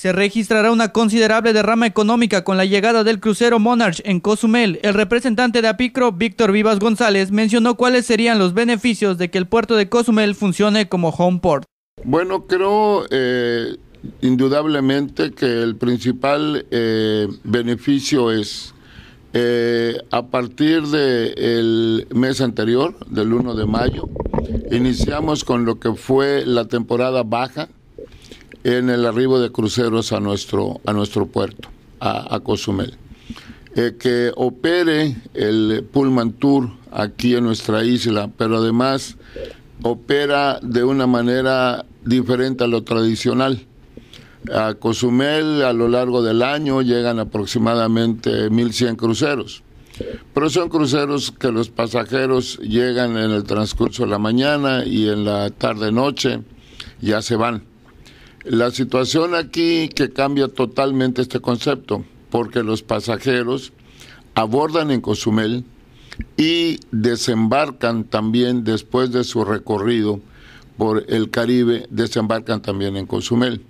Se registrará una considerable derrama económica con la llegada del crucero Monarch en Cozumel. El representante de Apicro, Víctor Vivas González, mencionó cuáles serían los beneficios de que el puerto de Cozumel funcione como home port. Bueno, creo eh, indudablemente que el principal eh, beneficio es eh, a partir del mes anterior, del 1 de mayo, iniciamos con lo que fue la temporada baja en el arribo de cruceros a nuestro, a nuestro puerto, a, Cozumel. Eh, que opere el Pullman Tour aquí en nuestra isla, pero además opera de una manera diferente a lo tradicional. A Cozumel a lo largo del año llegan aproximadamente 1.100 cruceros, pero son cruceros que los pasajeros llegan en el transcurso de la mañana y en la tarde-noche ya se van. La situación aquí que cambia totalmente este concepto, porque los pasajeros abordan en Cozumel y desembarcan también después de su recorrido por el Caribe, desembarcan también en Cozumel.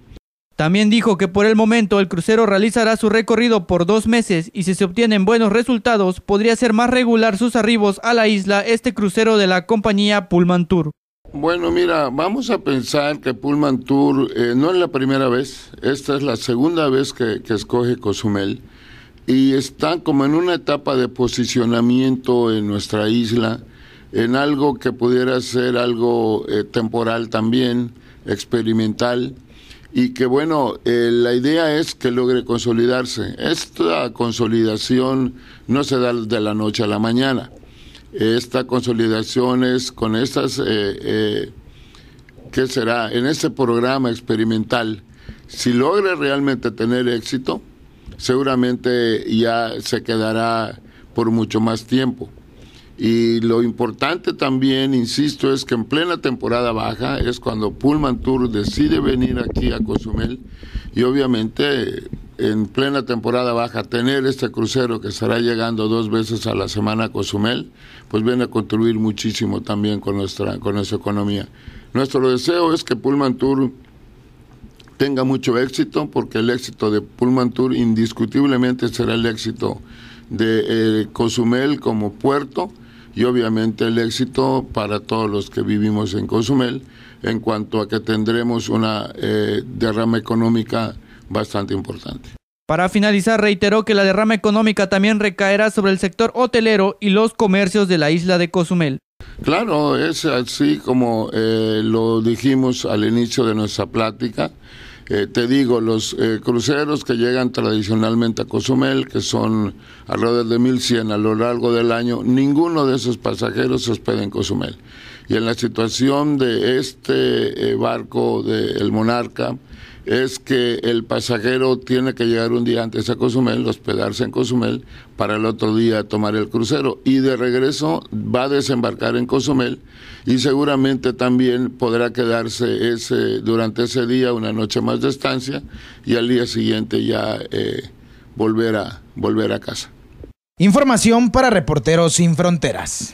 También dijo que por el momento el crucero realizará su recorrido por dos meses y si se obtienen buenos resultados podría ser más regular sus arribos a la isla este crucero de la compañía Pullman Tour. Bueno, mira, vamos a pensar que Pullman Tour eh, no es la primera vez, esta es la segunda vez que, escoge Cozumel y está como en una etapa de posicionamiento en nuestra isla, en algo que pudiera ser algo eh, temporal también, experimental, y que bueno, eh, la idea es que logre consolidarse. Esta consolidación no se da de la noche a la mañana consolidación es con estas, eh, eh, ¿qué será? En este programa experimental, si logra realmente tener éxito, seguramente ya se quedará por mucho más tiempo. Y lo importante también, insisto, es que en plena temporada baja es cuando Pullman Tour decide venir aquí a Cozumel y obviamente en plena temporada baja, tener este crucero que estará llegando dos veces a la semana a Cozumel, pues viene a contribuir muchísimo también con nuestra, con nuestra economía. Nuestro deseo es que Pullman Tour tenga mucho éxito, porque el éxito de Pullman Tour indiscutiblemente será el éxito de eh, Cozumel como puerto y obviamente el éxito para todos los que vivimos en Cozumel en cuanto a que tendremos una eh, derrama económica bastante importante. Para finalizar, reiteró que la derrama económica también recaerá sobre el sector hotelero y los comercios de la isla de Cozumel. Claro, es así como eh, lo dijimos al inicio de nuestra plática. Eh, te digo, los eh, cruceros que llegan tradicionalmente a Cozumel, que son alrededor de 1.100 a lo largo del año, ninguno de esos pasajeros se hospeda en Cozumel. Y en la situación de este barco del Monarca, es que el pasajero tiene que llegar un día antes a Cozumel, hospedarse en Cozumel, para el otro día tomar el crucero. Y de regreso va a desembarcar en Cozumel y seguramente también podrá quedarse ese, durante ese día una noche más de estancia y al día siguiente ya eh, volver a casa. Información para Reporteros Sin Fronteras.